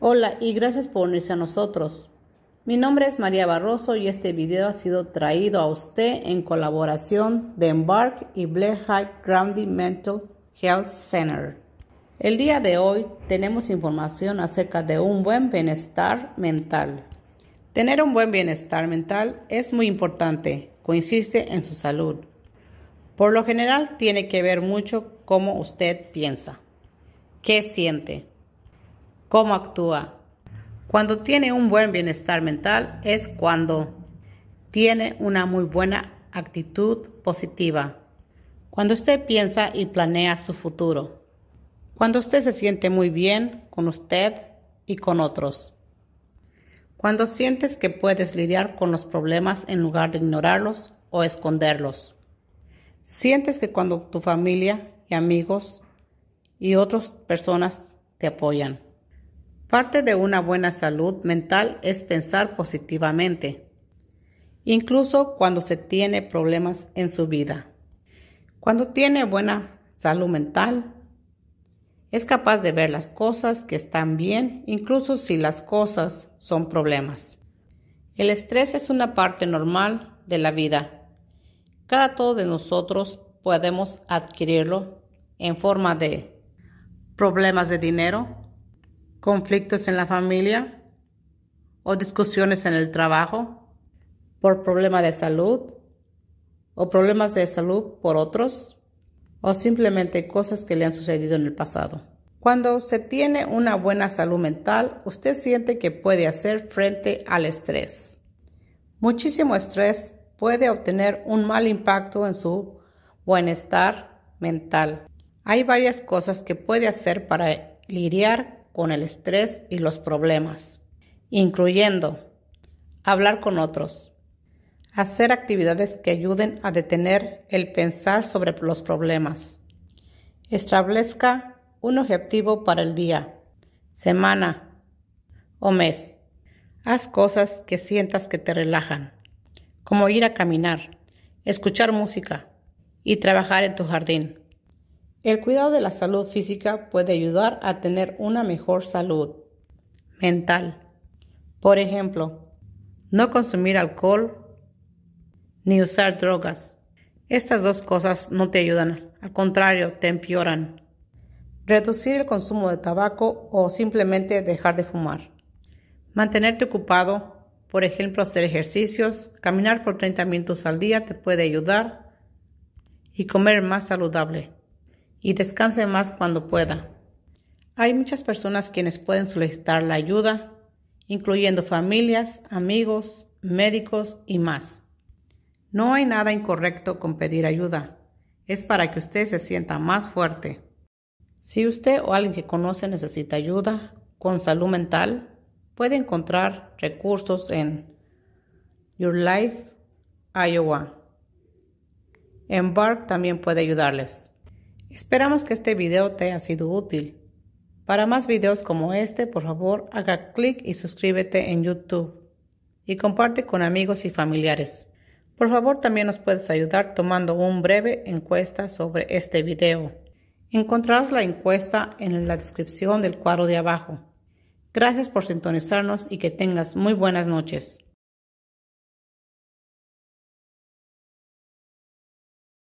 Hola y gracias por unirse a nosotros. Mi nombre es María Barroso y este video ha sido traído a usted en colaboración de Embark y Blair High Grounding Mental Health Center. El día de hoy tenemos información acerca de un buen bienestar mental. Tener un buen bienestar mental es muy importante, coincide en su salud. Por lo general tiene que ver mucho cómo usted piensa, qué siente, cómo actúa. Cuando tiene un buen bienestar mental es cuando tiene una muy buena actitud positiva. Cuando usted piensa y planea su futuro. Cuando usted se siente muy bien con usted y con otros. Cuando sientes que puedes lidiar con los problemas en lugar de ignorarlos o esconderlos. Sientes que cuando tu familia y amigos y otras personas te apoyan. Parte de una buena salud mental es pensar positivamente, incluso cuando se tiene problemas en su vida. Cuando tiene buena salud mental, es capaz de ver las cosas que están bien, incluso si las cosas son problemas. El estrés es una parte normal de la vida. Cada uno de nosotros podemos adquirirlo en forma de problemas de dinero, conflictos en la familia o discusiones en el trabajo por problemas de salud o problemas de salud por otros o simplemente cosas que le han sucedido en el pasado. Cuando se tiene una buena salud mental, usted siente que puede hacer frente al estrés. Muchísimo estrés puede obtener un mal impacto en su bienestar mental. Hay varias cosas que puede hacer para lidiar con el estrés y los problemas, incluyendo hablar con otros, hacer actividades que ayuden a detener el pensar sobre los problemas. Establezca un objetivo para el día, semana o mes. Haz cosas que sientas que te relajan, como ir a caminar, escuchar música y trabajar en tu jardín. El cuidado de la salud física puede ayudar a tener una mejor salud mental. Por ejemplo, no consumir alcohol ni usar drogas. Estas dos cosas no te ayudan, al contrario, te empeoran. Reducir el consumo de tabaco o simplemente dejar de fumar. Mantenerte ocupado, por ejemplo, hacer ejercicios, caminar por 30 minutos al día te puede ayudar y comer más saludable y descanse más cuando pueda. Hay muchas personas quienes pueden solicitar la ayuda, incluyendo familias, amigos, médicos y más. No hay nada incorrecto con pedir ayuda. Es para que usted se sienta más fuerte. Si usted o alguien que conoce necesita ayuda con salud mental, puede encontrar recursos en Your Life, Iowa. Embark también puede ayudarles. Esperamos que este video te haya sido útil. Para más videos como este, por favor, haga clic y suscríbete en YouTube y comparte con amigos y familiares. Por favor, también nos puedes ayudar tomando un breve encuesta sobre este video. Encontrarás la encuesta en la descripción del cuadro de abajo. Gracias por sintonizarnos y que tengas muy buenas noches.